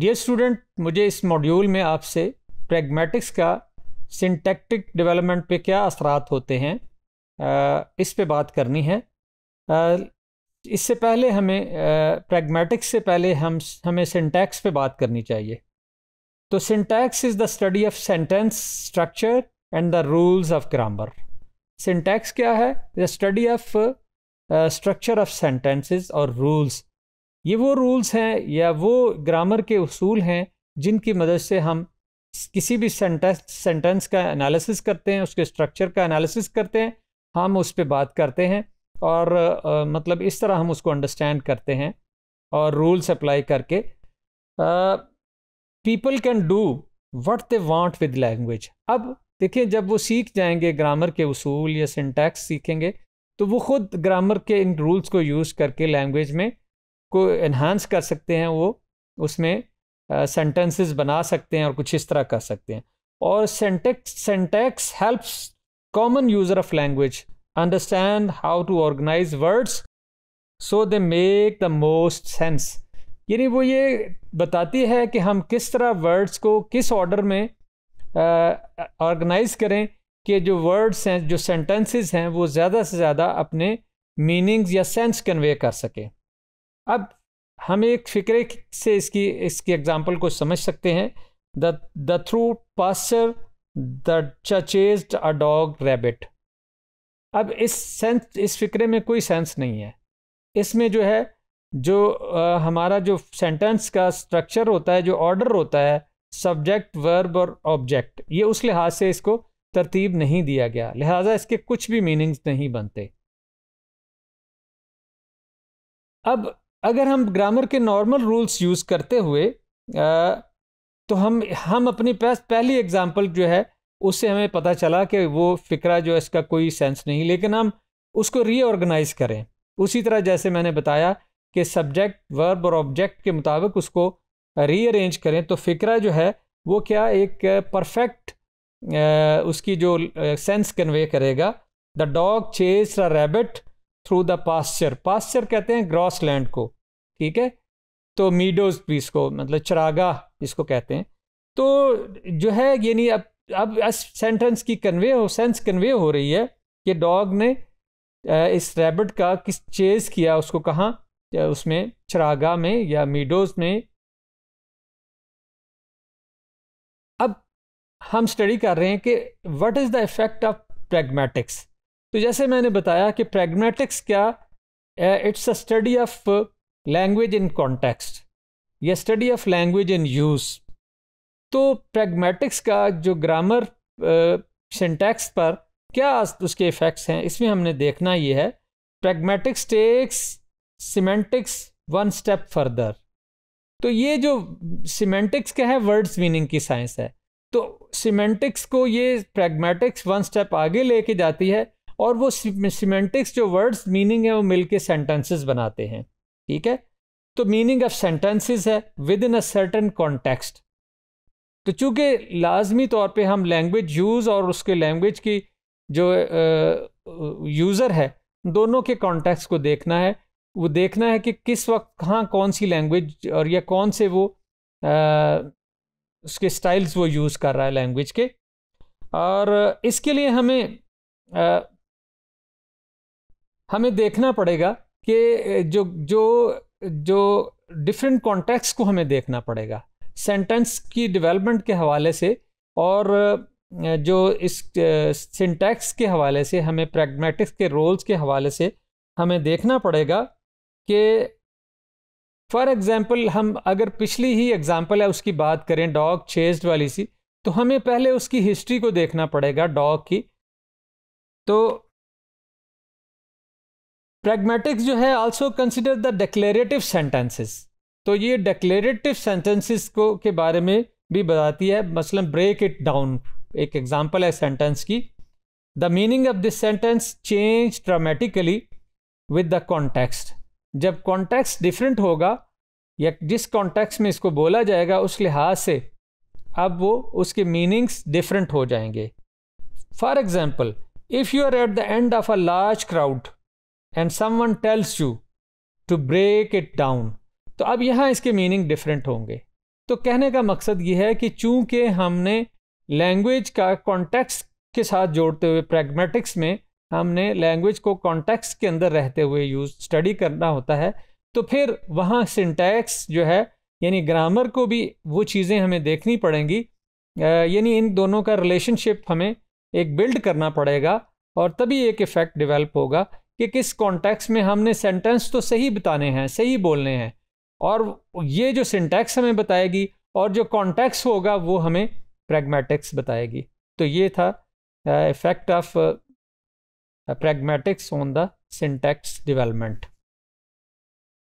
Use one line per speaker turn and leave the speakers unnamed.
dear student मुझे इस module में आपसे प्रैग्मेटिक्स का सिंटैक्टिक डेवलपमेंट पे क्या असरात होते हैं इस पे बात करनी है इससे पहले हमें प्रैग्मेटिक्स से पहले हम हमें सिंटैक्स पे बात करनी चाहिए तो syntax is the study of sentence structure and the rules of grammar syntax क्या है the study of structure of sentences और रूल्स ये वो रूल्स हैं या वो ग्रामर के असूल हैं जिनकी मदद से हम किसी भी सेंटेंस सेंटेंस का एनालिसिस करते हैं उसके स्ट्रक्चर का एनालिसिस करते हैं हम उस पर बात करते हैं और आ, मतलब इस तरह हम उसको अंडरस्टैंड करते हैं और रूल्स अप्लाई करके people can do what they want with language अब देखिए जब वो सीख जाएंगे ग्रामर के असूल या सिंटैक्स सीखेंगे तो वो ख़ुद ग्रामर के इन रूल्स को यूज़ करके लैंग्वेज में को इन्हांस कर सकते हैं वो उसमें सेंटेंसेस uh, बना सकते हैं और कुछ इस तरह कर सकते हैं और syntax syntax helps common user of language understand how to organise words so they make the most sense यानी वो ये बताती है कि हम किस तरह वर्ड्स को किस ऑर्डर में ऑर्गेनाइज uh, करें कि जो वर्ड्स हैं जो सेंटेंसेस हैं वो ज़्यादा से ज़्यादा अपने मीनिंग्स या सेंस कन्वे कर सकें अब हम एक फिक्रे से इसकी इसकी एग्जाम्पल को समझ सकते हैं the the through passer the chases a dog rabbit अब इस सेंस इस फिक्रे में कोई सेंस नहीं है इसमें जो है जो आ, हमारा जो सेंटेंस का स्ट्रक्चर होता है जो ऑर्डर होता है सब्जेक्ट वर्ब और ऑब्जेक्ट ये उस लिहाज से इसको तरतीब नहीं दिया गया लिहाजा इसके कुछ भी मीनिंग्स नहीं बनते अब अगर हम ग्रामर के नॉर्मल रूल्स यूज़ करते हुए आ, तो हम हम अपनी पहली एग्जाम्पल जो है उससे हमें पता चला कि वो फ़िक्रा जो है इसका कोई सेंस नहीं लेकिन हम उसको रीऑर्गेनाइज करें उसी तरह जैसे मैंने बताया कि सब्जेक्ट वर्ब और ऑब्जेक्ट के मुताबिक उसको रीअरेंज करें तो फ़िक्रा जो है वो क्या एक परफेक्ट उसकी जो सेंस कन्वे करेगा the dog chase the rabbit through the pasture pasture कहते हैं ग्रॉस लैंड को ठीक है तो मीडोज पीस को मतलब चरागा इसको कहते हैं तो जो है यानी अब अब सेंटेंस की कन्वे हो सेंस कन्वे हो रही है कि डॉग ने इस रैबिट का किस चेज किया उसको कहाँ उसमें चरागा में या मीडोज में अब हम स्टडी कर रहे हैं कि what is the effect of pragmatics तो जैसे मैंने बताया कि प्रैग्मेटिक्स क्या it's a study of language in context या study of language in use तो प्रैग्मेटिक्स का जो ग्रामर सिंटैक्स uh, पर क्या उसके इफ़ेक्ट्स हैं इसमें हमने देखना ये है pragmatics takes semantics one step further तो ये जो सीमेंटिक्स का है वर्ड्स मीनिंग की साइंस है तो सीमेंटिक्स को ये प्रैग्मेटिक्स वन स्टेप आगे लेके जाती है और वो सीमेंटिक्स जो वर्ड्स मीनिंग है वो मिलके सेंटेंसेस बनाते हैं ठीक है तो मीनिंग ऑफ सेंटेंसेस है within a certain context तो चूंकि लाजमी तौर पे हम लैंग्वेज यूज़ और उसके लैंग्वेज की जो यूज़र है दोनों के कॉन्टेक्स्ट को देखना है वो देखना है कि किस वक्त कहाँ कौन सी लैंग्वेज और या कौन से वो आ, उसके स्टाइल्स वो यूज़ कर रहा है लैंग्वेज के और इसके लिए हमें आ, हमें देखना पड़ेगा कि जो जो जो डिफरेंट कॉन्टेक्स्ट को हमें देखना पड़ेगा सेंटेंस की डेवलपमेंट के हवाले से और जो इस सिंटैक्स के हवाले से हमें प्रैग्मेटिक्स के रोल्स के हवाले से हमें देखना पड़ेगा कि फॉर एग्ज़ाम्पल हम अगर पिछली ही एग्ज़ाम्पल है उसकी बात करें डॉग चेस्ड वाली सी तो हमें पहले उसकी हिस्ट्री को देखना पड़ेगा डॉग की तो प्रैग्मेटिक्स जो है also consider the declarative sentences तो ये डेक्लेटिव सेंटेंसेस को के बारे में भी बताती है मसलन ब्रेक इट डाउन एक एग्जांपल है सेंटेंस की the meaning of this sentence change dramatically with the context जब कॉन्टेक्स्ट डिफरेंट होगा या जिस कॉन्टेक्स्ट में इसको बोला जाएगा उस लिहाज से अब वो उसके मीनिंग्स डिफरेंट हो जाएंगे for example if you are at the end of a large crowd and someone tells you to break it down तो अब यहाँ इसके मीनिंग डिफरेंट होंगे तो कहने का मकसद यह है कि चूंकि हमने लैंग्वेज का कॉन्टेक्स के साथ जोड़ते हुए प्रैग्मेटिक्स में हमने लैंग्वेज को कॉन्टेक्स के अंदर रहते हुए यूज स्टडी करना होता है तो फिर वहाँ सिंटैक्स जो है यानी ग्रामर को भी वो चीज़ें हमें देखनी पड़ेंगी यानी इन दोनों का रिलेशनशिप हमें एक बिल्ड करना पड़ेगा और तभी एक इफ़ेक्ट डेवलप होगा कि किस कॉन्टेक्स में हमने सेंटेंस तो सही बताने हैं सही बोलने हैं और ये जो सिंटैक्स हमें बताएगी और जो कॉन्टेक्स होगा वो हमें प्रैग्मेटिक्स बताएगी तो ये था effect of pragmatics on the syntax development